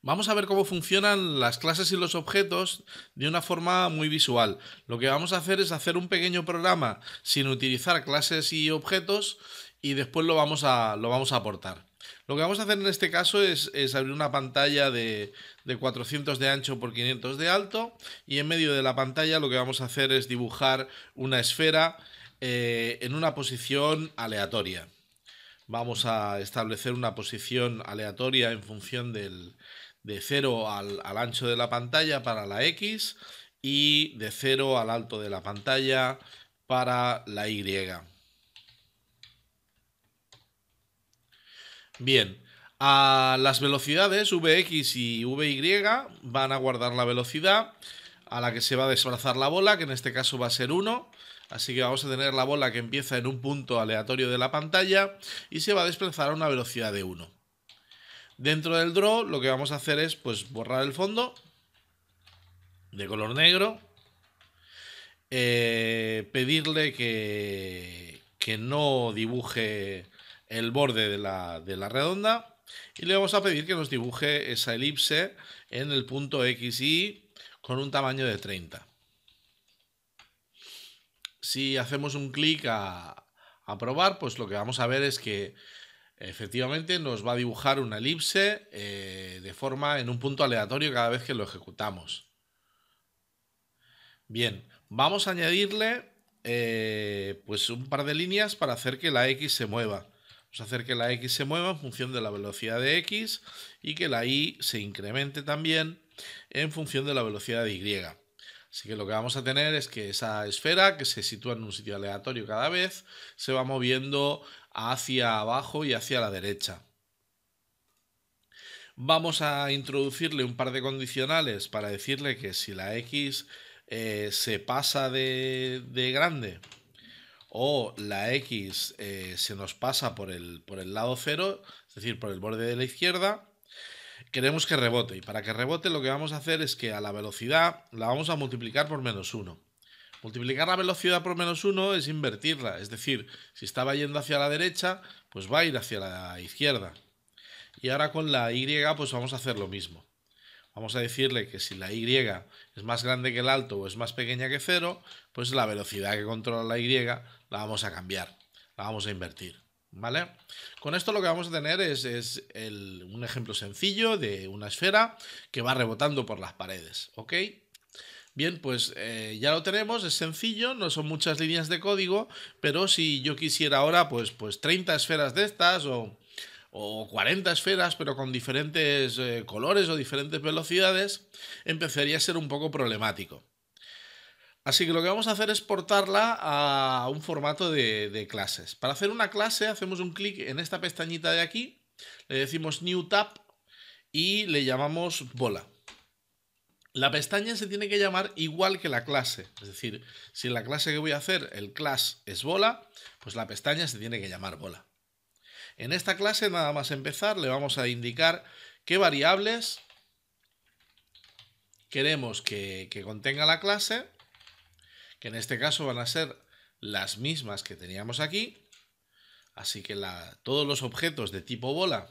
Vamos a ver cómo funcionan las clases y los objetos de una forma muy visual. Lo que vamos a hacer es hacer un pequeño programa sin utilizar clases y objetos y después lo vamos a, lo vamos a aportar. Lo que vamos a hacer en este caso es, abrir una pantalla de, 400 de ancho por 500 de alto y en medio de la pantalla lo que vamos a hacer es dibujar una esfera eh, en una posición aleatoria. Vamos a establecer una posición aleatoria en función del, de 0 al, ancho de la pantalla para la X y de 0 al alto de la pantalla para la Y. Bien, a las velocidades VX y VY van a guardar la velocidad a la que se va a desplazar la bola, que en este caso va a ser 1. Así que vamos a tener la bola que empieza en un punto aleatorio de la pantalla y se va a desplazar a una velocidad de 1. Dentro del draw lo que vamos a hacer es pues borrar el fondo de color negro, eh, pedirle que, que, no dibuje el borde de la, redonda y le vamos a pedir que nos dibuje esa elipse en el punto XY con un tamaño de 30. Si hacemos un clic a, a probar, pues lo que vamos a ver es que Efectivamente, nos va a dibujar una elipse eh, de forma en un punto aleatorio cada vez que lo ejecutamos. Bien, vamos a añadirle eh, pues un par de líneas para hacer que la X se mueva. Vamos a hacer que la X se mueva en función de la velocidad de X y que la Y se incremente también en función de la velocidad de Y. Así que lo que vamos a tener es que esa esfera que se sitúa en un sitio aleatorio cada vez se va moviendo hacia abajo y hacia la derecha. Vamos a introducirle un par de condicionales para decirle que si la X eh, se pasa de, de, grande o la X eh, se nos pasa por el, por el lado cero, es decir, por el borde de la izquierda, queremos que rebote. Y para que rebote lo que vamos a hacer es que a la velocidad la vamos a multiplicar por menos 1. Multiplicar la velocidad por menos 1 es invertirla, es decir, si estaba yendo hacia la derecha, pues va a ir hacia la izquierda. Y ahora con la y, pues vamos a hacer lo mismo. Vamos a decirle que si la y es más grande que el alto o es más pequeña que 0, pues la velocidad que controla la y la vamos a cambiar, la vamos a invertir. ¿Vale? Con esto lo que vamos a tener es, un ejemplo sencillo de una esfera que va rebotando por las paredes, ¿ok? Bien, pues eh, ya lo tenemos, es sencillo, no son muchas líneas de código, pero si yo quisiera ahora, pues, pues 30 esferas de estas o, 40 esferas, pero con diferentes eh, colores o diferentes velocidades, empezaría a ser un poco problemático. Así que lo que vamos a hacer es portarla a un formato de, de clases. Para hacer una clase hacemos un clic en esta pestañita de aquí, le decimos New Tab y le llamamos bola. La pestaña se tiene que llamar igual que la clase. Es decir, si en la clase que voy a hacer el class es bola, pues la pestaña se tiene que llamar bola. En esta clase, nada más empezar, le vamos a indicar qué variables queremos que, contenga la clase, que en este caso van a ser las mismas que teníamos aquí. Así que todos los objetos de tipo bola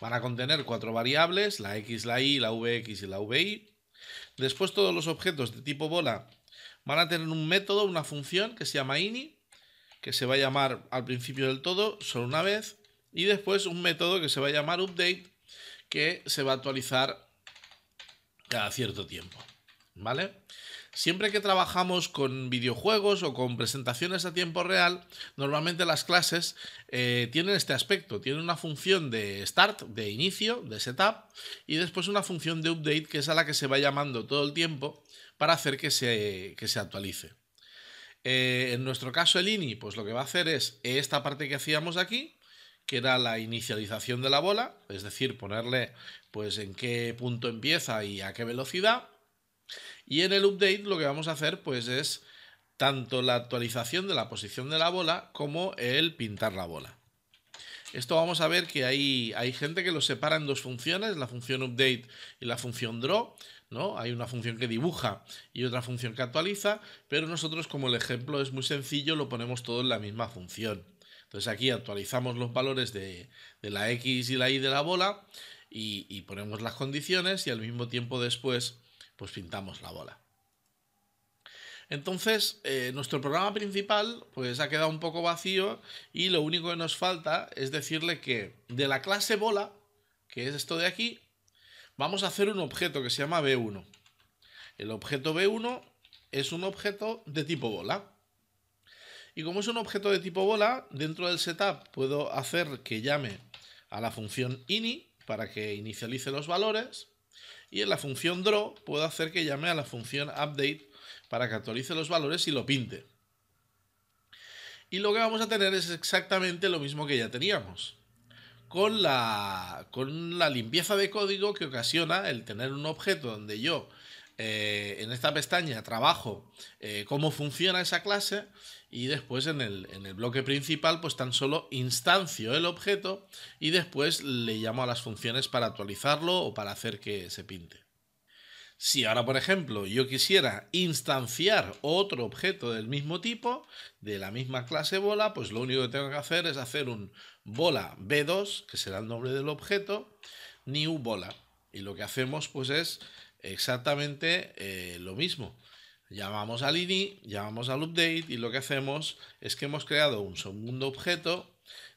van a contener cuatro variables, la x, la y, la vx y la vi Después todos los objetos de tipo bola van a tener un método, una función que se llama ini, que se va a llamar al principio del todo solo una vez, y después un método que se va a llamar update, que se va a actualizar cada cierto tiempo. ¿Vale? Siempre que trabajamos con videojuegos o con presentaciones a tiempo real, normalmente las clases eh, tienen este aspecto, tienen una función de start, de inicio, de setup, y después una función de update que es a la que se va llamando todo el tiempo para hacer que se, se actualice. Eh, en nuestro caso el INI, pues lo que va a hacer es esta parte que hacíamos aquí, que era la inicialización de la bola, es decir, ponerle pues en qué punto empieza y a qué velocidad, y en el update lo que vamos a hacer pues es tanto la actualización de la posición de la bola como el pintar la bola. Esto vamos a ver que hay, gente que lo separa en dos funciones, la función update y la función draw. ¿no? Hay una función que dibuja y otra función que actualiza, pero nosotros como el ejemplo es muy sencillo lo ponemos todo en la misma función. Entonces aquí actualizamos los valores de, la X y la Y de la bola y ponemos las condiciones y al mismo tiempo después pues pintamos la bola. Entonces, eh, nuestro programa principal pues ha quedado un poco vacío y lo único que nos falta es decirle que de la clase bola, que es esto de aquí, vamos a hacer un objeto que se llama B1. El objeto B1 es un objeto de tipo bola. Y como es un objeto de tipo bola, dentro del setup puedo hacer que llame a la función ini para que inicialice los valores y en la función draw puedo hacer que llame a la función update para que actualice los valores y lo pinte. Y lo que vamos a tener es exactamente lo mismo que ya teníamos. Con la, con la limpieza de código que ocasiona el tener un objeto donde yo eh, en esta pestaña trabajo eh, cómo funciona esa clase y después en el, en el, bloque principal pues tan solo instancio el objeto y después le llamo a las funciones para actualizarlo o para hacer que se pinte. Si ahora, por ejemplo, yo quisiera instanciar otro objeto del mismo tipo, de la misma clase bola, pues lo único que tengo que hacer es hacer un bola B2, que será el nombre del objeto, new bola. Y lo que hacemos pues es exactamente eh, lo mismo. Llamamos al id, llamamos al update y lo que hacemos es que hemos creado un segundo objeto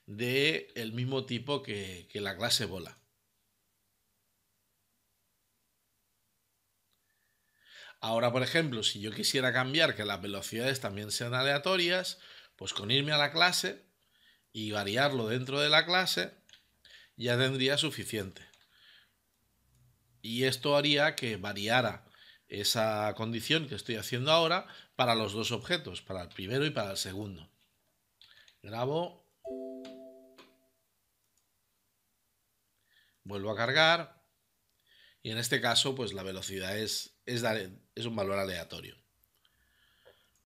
del mismo tipo que, que la clase bola. Ahora, por ejemplo, si yo quisiera cambiar que las velocidades también sean aleatorias, pues con irme a la clase y variarlo dentro de la clase ya tendría suficiente. Y esto haría que variara esa condición que estoy haciendo ahora para los dos objetos, para el primero y para el segundo. Grabo. Vuelvo a cargar. Y en este caso, pues la velocidad es, es, es un valor aleatorio.